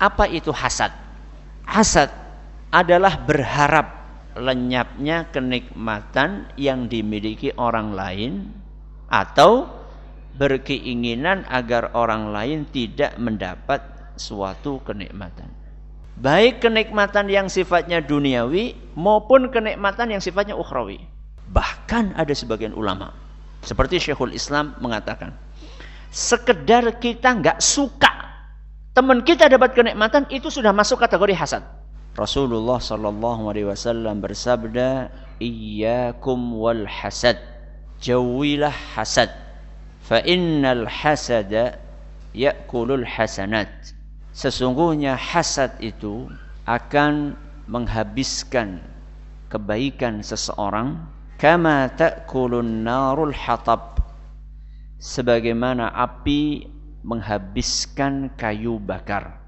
Apa itu hasad? Hasad adalah berharap lenyapnya kenikmatan yang dimiliki orang lain atau berkeinginan agar orang lain tidak mendapat suatu kenikmatan. Baik kenikmatan yang sifatnya duniawi maupun kenikmatan yang sifatnya ukhrawi. Bahkan ada sebagian ulama seperti Syekhul Islam mengatakan, sekedar kita nggak suka teman kita dapat kenikmatan itu sudah masuk kategori hasad. Rasulullah Shallallahu Alaihi Wasallam bersabda, "Iyyakum wal hasad, jauhilah hasad, fa innal hasada yakulul hasanat." Sesungguhnya hasad itu akan menghabiskan kebaikan seseorang, kama ta'kulun narul hatab, sebagaimana api menghabiskan kayu bakar.